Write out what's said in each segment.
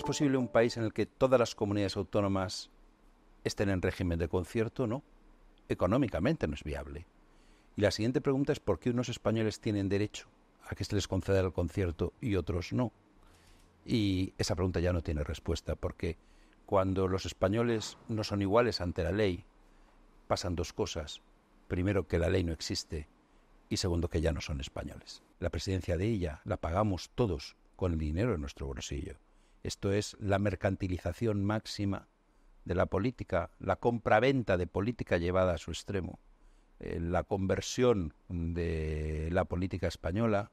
¿Es posible un país en el que todas las comunidades autónomas estén en régimen de concierto? No. Económicamente no es viable. Y la siguiente pregunta es por qué unos españoles tienen derecho a que se les conceda el concierto y otros no. Y esa pregunta ya no tiene respuesta, porque cuando los españoles no son iguales ante la ley, pasan dos cosas. Primero, que la ley no existe y segundo, que ya no son españoles. La presidencia de ella la pagamos todos con el dinero de nuestro bolsillo. Esto es la mercantilización máxima de la política, la compraventa de política llevada a su extremo, eh, la conversión de la política española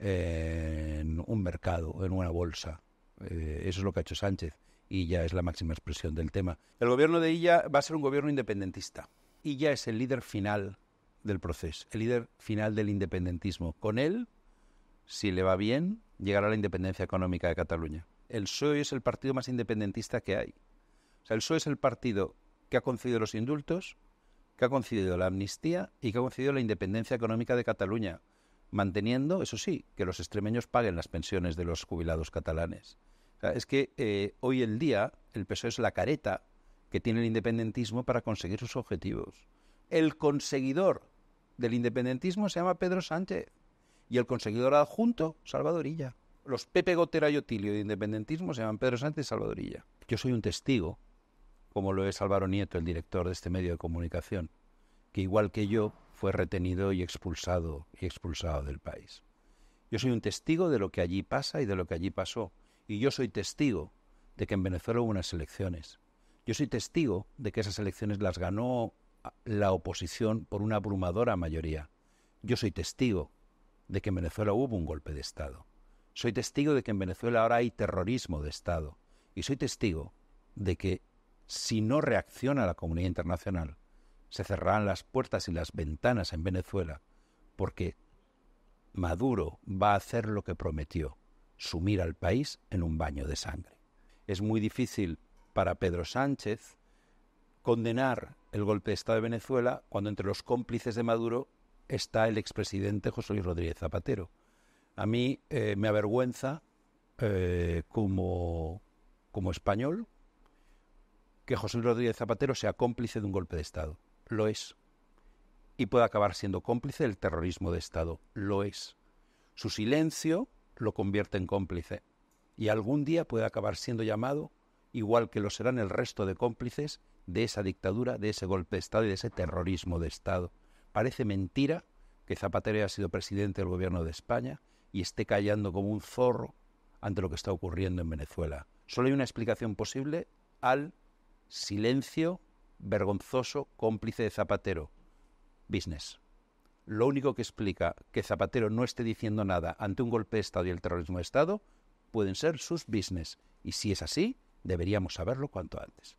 en un mercado, en una bolsa. Eh, eso es lo que ha hecho Sánchez y ya es la máxima expresión del tema. El gobierno de ella va a ser un gobierno independentista y ya es el líder final del proceso, el líder final del independentismo. Con él, si le va bien, llegará la independencia económica de Cataluña el PSOE es el partido más independentista que hay. O sea, el PSOE es el partido que ha concedido los indultos, que ha concedido la amnistía y que ha concedido la independencia económica de Cataluña, manteniendo, eso sí, que los extremeños paguen las pensiones de los jubilados catalanes. es que eh, hoy en día el PSOE es la careta que tiene el independentismo para conseguir sus objetivos. El conseguidor del independentismo se llama Pedro Sánchez y el conseguidor adjunto, Salvadorilla los Pepe Gotera y Otilio de independentismo se llaman Pedro Sánchez y Salvadorilla. Yo soy un testigo, como lo es Álvaro Nieto, el director de este medio de comunicación, que igual que yo fue retenido y expulsado y expulsado del país. Yo soy un testigo de lo que allí pasa y de lo que allí pasó. Y yo soy testigo de que en Venezuela hubo unas elecciones. Yo soy testigo de que esas elecciones las ganó la oposición por una abrumadora mayoría. Yo soy testigo de que en Venezuela hubo un golpe de Estado. Soy testigo de que en Venezuela ahora hay terrorismo de Estado. Y soy testigo de que si no reacciona la comunidad internacional, se cerrarán las puertas y las ventanas en Venezuela, porque Maduro va a hacer lo que prometió, sumir al país en un baño de sangre. Es muy difícil para Pedro Sánchez condenar el golpe de Estado de Venezuela cuando entre los cómplices de Maduro está el expresidente José Luis Rodríguez Zapatero. A mí eh, me avergüenza eh, como, como español que José Rodríguez Zapatero sea cómplice de un golpe de Estado. Lo es. Y puede acabar siendo cómplice del terrorismo de Estado. Lo es. Su silencio lo convierte en cómplice. Y algún día puede acabar siendo llamado, igual que lo serán el resto de cómplices, de esa dictadura, de ese golpe de Estado y de ese terrorismo de Estado. Parece mentira que Zapatero haya sido presidente del gobierno de España, y esté callando como un zorro ante lo que está ocurriendo en Venezuela. Solo hay una explicación posible al silencio vergonzoso cómplice de Zapatero. Business. Lo único que explica que Zapatero no esté diciendo nada ante un golpe de Estado y el terrorismo de Estado pueden ser sus business. Y si es así, deberíamos saberlo cuanto antes.